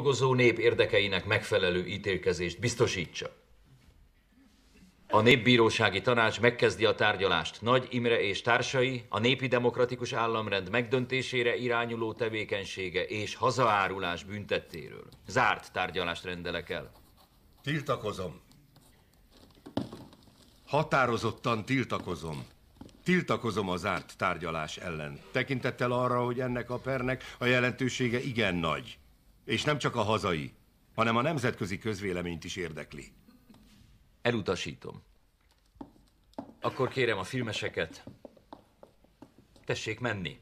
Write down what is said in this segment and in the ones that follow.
dolgozó nép érdekeinek megfelelő ítélkezést biztosítsa. A Népbírósági Tanács megkezdi a tárgyalást Nagy Imre és társai a népi demokratikus államrend megdöntésére irányuló tevékenysége és hazaárulás büntettéről. Zárt tárgyalást rendelek el. Tiltakozom. Határozottan tiltakozom. Tiltakozom a zárt tárgyalás ellen. Tekintettel arra, hogy ennek a pernek a jelentősége igen nagy. És nem csak a hazai, hanem a nemzetközi közvéleményt is érdekli. Elutasítom. Akkor kérem a filmeseket, tessék menni.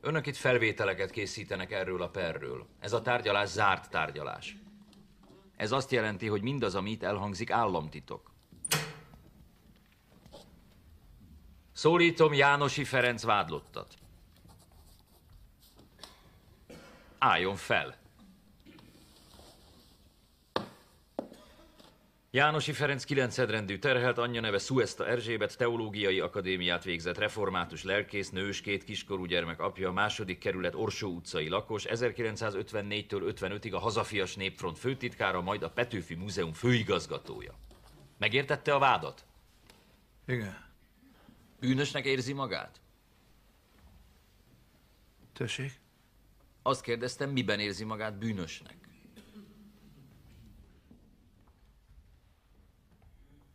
Önök itt felvételeket készítenek erről a perről. Ez a tárgyalás zárt tárgyalás. Ez azt jelenti, hogy mindaz, amit elhangzik, államtitok. Szólítom Jánosi Ferenc vádlottat. Álljon fel! Jánosi Ferenc kilencedrendű terhelt anyja neve Suesta Erzsébet teológiai akadémiát végzett református lelkész, nős, két kiskorú gyermek apja, második kerület Orsó utcai lakos, 1954-től 55-ig a Hazafias Népfront főtitkára, majd a Petőfi Múzeum főigazgatója. Megértette a vádat? Igen. Bűnösnek érzi magát? Tessék? Azt kérdeztem, miben érzi magát bűnösnek.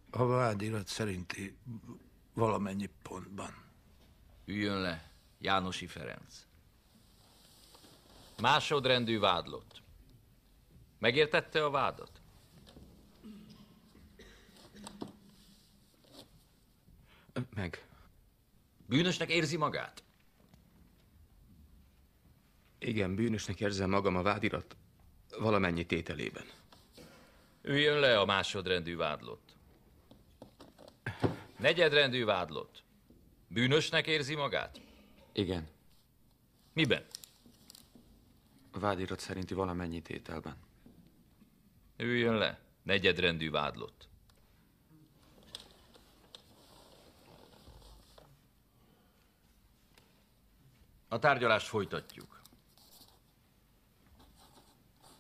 A vádirat szerinti valamennyi pontban. Üljön le, Jánosi Ferenc. Másodrendű vádlott. Megértette a vádat? Meg. Bűnösnek érzi magát? Igen, bűnösnek érzem magam a vádirat valamennyi tételében. Üljön le a másodrendű vádlott. Negyedrendű vádlott. Bűnösnek érzi magát? Igen. Miben? Vádirat szerinti valamennyi tételben. Üljön le, negyedrendű vádlott. A tárgyalást folytatjuk.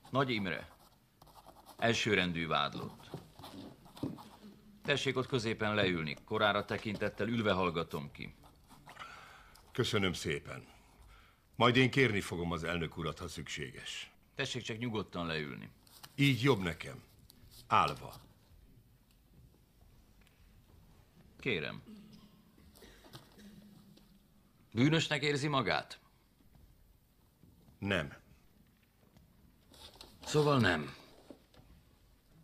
Nagy Imre, elsőrendű vádlott. Tessék ott középen leülni, korára tekintettel ülve hallgatom ki. Köszönöm szépen. Majd én kérni fogom az elnök urat, ha szükséges. Tessék csak nyugodtan leülni. Így jobb nekem. Álva. Kérem. Bűnösnek érzi magát? Nem. Szóval nem.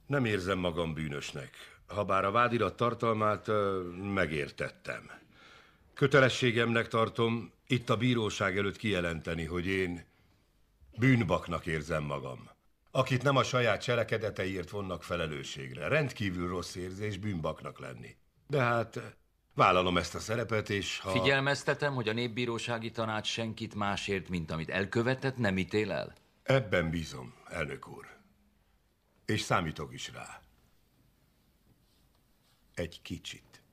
Nem érzem magam bűnösnek. Habár a vádirat tartalmát megértettem. Kötelességemnek tartom itt a bíróság előtt kijelenteni, hogy én bűnbaknak érzem magam. Akit nem a saját cselekedeteiért vonnak felelősségre. Rendkívül rossz érzés bűnbaknak lenni. De hát vállalom ezt a szerepet, és ha... Figyelmeztetem, hogy a népbírósági tanács senkit másért, mint amit elkövetett, nem ítél el? Ebben bízom, elnök úr. És számítok is rá. Egy kicsit.